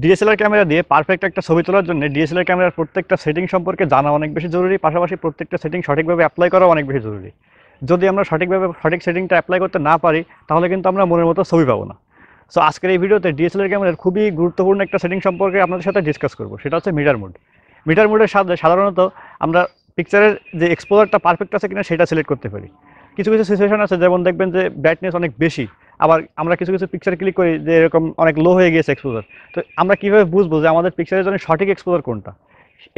DSLR camera দিয়ে perfect একটা ছবি তোলার জন্য ডিএসএলআর ক্যামেরার প্রত্যেকটা সেটিং সম্পর্কে জানা অনেক বেশি জরুরি পাশাপাশি প্রত্যেকটা সেটিং সঠিকভাবে অ্যাপ্লাই করা অনেক বেশি জরুরি যদি আমরা সঠিকভাবে সঠিক সেটিংটা অ্যাপ্লাই করতে না পারি তাহলে কিন্তু আমরা মনের মতো ছবি পাবো না সো আজকের এই ভিডিওতে ডিএসএলআর ক্যামেরার খুবই গুরুত্বপূর্ণ একটা সেটিং সম্পর্কে আপনাদের সাথে ডিসকাস করবো সেটা হচ্ছে মিটার মোড মিটার মোডের সাথে সাধারণত আমরা পিকচারের যে এক্সপোজারটা পারফেক্ট আছে কিনা সেটা সিলেক্ট করতে পারি কিছু কিছু সিচুয়েশন আছে যেমন দেখবেন যে ব্রাইটনেস অনেক বেশি আবার আমরা কিছু কিছু পিকচার ক্লিক করি যে এরকম অনেক লো হয়ে গিয়েছে এক্সপোজার তো আমরা কীভাবে বুঝবো যে আমাদের পিকচারের জন্য সঠিক এক্সপোজার কোনটা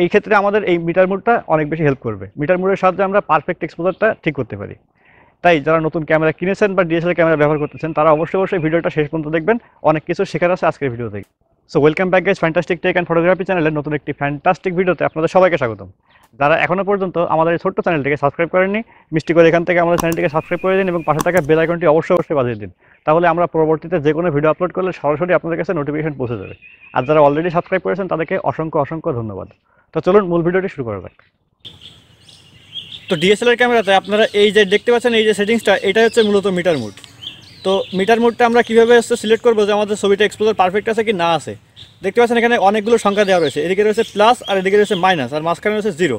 এই ক্ষেত্রে আমাদের এই মিটার মোডটা অনেক বেশি হেল্প করবে মিটার মোডের সাহায্যে আমরা পারফেক্ট এক্সপোজারটা ঠিক করতে পারি তাই যারা নতুন ক্যামেরা কিনেছেন বা ডিএসএলআর ক্যামেরা ব্যবহার করতেছেন তারা অবশ্যই অবশ্যই ভিডিওটা শেষ পর্যন্ত দেখবেন অনেক কিছু শেখার আছে আজকের ভিডিও থেকে so welcome back guys fantastic tech and photography চ্যানেলের নতুন একটি ফ্যান্টাস্টিক ভিডিওতে আপনাদের সবাইকে স্বাগতম যারা এখনো পর্যন্ত আমাদের এই ছোট্ট চ্যানেলটিকে সাবস্ক্রাইব করেননি মিষ্টি করে এখান থেকে আমাদের চ্যানেলটিকে সাবস্ক্রাইব করে দিন এবং পাশে থাকা বেল আইকনটি অবশ্যই অবশ্যই বাজিয়ে দিন তাহলে আমরা পরবর্তীতে যে কোনো ভিডিও আপলোড করলে সরাসরি আপনাদের কাছে নোটিফিকেশন পৌঁছে যাবে আর যারা অলরেডি সাবস্ক্রাইব করেছেন তাদেরকে অসংখ্য অসংখ্য ধন্যবাদ তো চলুন মূল ভিডিওটি শুরু করা যাক তো ডিএসএলআর ক্যামেরাতে আপনারা এই যে দেখতে পাচ্ছেন এই যে সেটিংসটা এটা হচ্ছে মূলত মিটার মুড তো মিটার মুডটা আমরা কীভাবে সিলেক্ট করবো যে আমাদের ছবিটা এক্সপোজার পারফেক্ট আছে কি না আছে দেখতে পাচ্ছেন এখানে অনেকগুলো সংখ্যা দেওয়া রয়েছে এদিকে রয়েছে প্লাস আর এদিকে রয়েছে মাইনাস আর মাঝখানে রয়েছে জিরো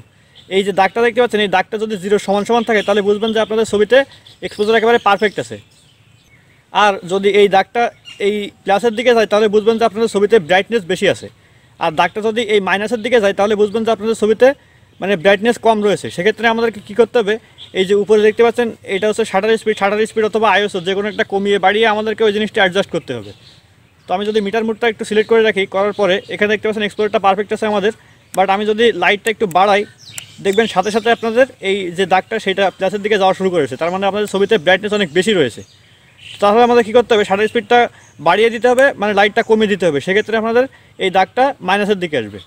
এই যে দাগটা দেখতে পাচ্ছেন এই দাগটা যদি জিরো সমান সমান থাকে তাহলে বুঝবেন যে আপনাদের ছবিতে এক্সপোজার একেবারে পারফেক্ট আছে আর যদি এই দাগটা এই প্লাসের দিকে যায় তাহলে বুঝবেন যে আপনাদের ছবিতে ব্রাইটনেস বেশি আছে আর দাগটা যদি এই মাইনাসের দিকে যায় তাহলে বুঝবেন যে আপনাদের ছবিতে মানে ব্রাইটনেস কম রয়েছে সেক্ষেত্রে আমাদেরকে কী করতে হবে এই যে উপরে দেখতে পাচ্ছেন এটা হচ্ছে শাটার স্পিড শাটার স্পিড অথবা আইওসও যে কোনো একটা কমিয়ে বাড়িয়ে আমাদেরকে ওই জিনিসটা অ্যাডজাস্ট করতে হবে তো আমি যদি মিটার মুটটা একটু সিলেক্ট করে রাখি করার পরে এখানে দেখতে পাচ্ছেন এক্সপ্লোরটা পারফেক্ট আছে আমাদের বাট আমি যদি লাইটটা একটু বাড়াই দেখবেন সাথে সাথে আপনাদের এই যে দাগটা সেটা প্লাসের দিকে যাওয়া শুরু করেছে তার মানে আপনাদের ছবিতে ব্রাইটনেস অনেক বেশি রয়েছে তাহলে আমাদের কী করতে হবে শাটার স্পিডটা বাড়িয়ে দিতে হবে মানে লাইটটা কমিয়ে দিতে হবে সেক্ষেত্রে আপনাদের এই দাগটা মাইনাসের দিকে আসবে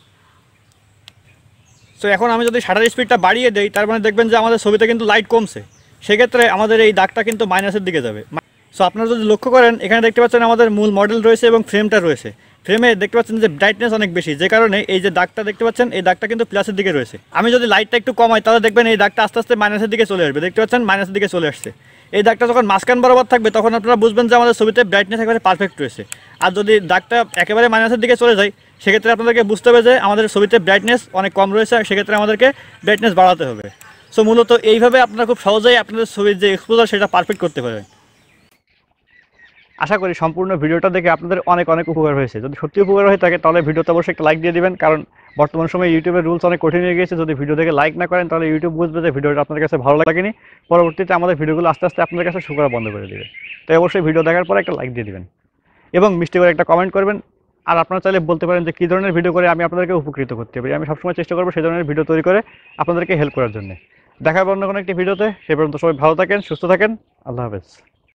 তো এখন আমি যদি শাটার স্পিডটা বাড়িয়ে দিই তার মানে দেখবেন যে আমাদের ছবিতে কিন্তু লাইট কমছে সেক্ষেত্রে আমাদের এই দাগটা কিন্তু মাইনাসের দিকে যাবে সো আপনারা যদি লক্ষ্য করেন এখানে দেখতে পাচ্ছেন আমাদের মূল মডেল রয়েছে এবং ফ্রেমটা রয়েছে ফ্রেমে দেখতে পাচ্ছেন যে ব্রাইটনেস অনেক বেশি যে কারণে এই যে দাগটা দেখতে পাচ্ছেন এই দাগটা কিন্তু প্লাসের দিকে রয়েছে আমি যদি লাইটটা একটু কমাই তাহলে দেখবেন এই দাগটা আস্তে আস্তে মাইনাসের দিকে চলে আসবে দেখতে পাচ্ছেন মাইনাসের দিকে চলে আসছে এই দাগটা যখন মাঝখান বরাবর থাকবে তখন আপনারা বুঝবেন যে আমাদের ছবিতে ব্রাইটনেস একেবারে পারফেক্ট রয়েছে আর যদি দাগটা একেবারে মাইনাসের দিকে চলে যায় সেক্ষেত্রে আপনাদেরকে বুঝতে হবে যে আমাদের ছবিতে ব্রাইটনেস অনেক কম রয়েছে আর সেক্ষেত্রে আমাদেরকে ব্রাইটনেস বাড়াতে হবে সো মূলত এইভাবে আপনারা খুব সহজেই আপনাদের ছবির যে এক্সপোজার সেটা পারফেক্ট করতে পারবেন আশা করি সম্পূর্ণ ভিডিওটা দেখে আপনাদের অনেক অনেক উপকার হয়েছে যদি সত্যি উপকার হয়ে থাকে তাহলে ভিডিওতে অবশ্যই একটা লাইক দিয়ে দিবেন কারণ বর্তমান সময়ে ইউটিউবের রুলস অনেক কঠিন হয়ে গেছে যদি ভিডিও দেখে লাইক না করেন তাহলে ইউটিউব বুঝবে যে ভিডিওটা আপনার কাছে ভালো লাগেনি পরবর্তীতে আমাদের ভিডিওগুলো আস্তে আস্তে আপনার কাছে শো করা বন্ধ করে দেবে তাই অবশ্যই ভিডিও দেখার পরে একটা লাইক দিয়ে দিবেন এবং মিষ্টি করে একটা কমেন্ট করবেন আর আপনারা চাইলে বলতে পারেন যে কী ধরনের ভিডিও করে আমি আপনাদেরকে উপকৃত করতে পারি আমি সবসময় চেষ্টা করবো সেই ধরনের ভিডিও তৈরি করে আপনাদেরকে হেল্প করার জন্য দেখা হবে অন্য কোনো একটি ভিডিওতে সে পর্যন্ত সবাই ভালো থাকেন সুস্থ থাকেন আল্লাহ হাফেজ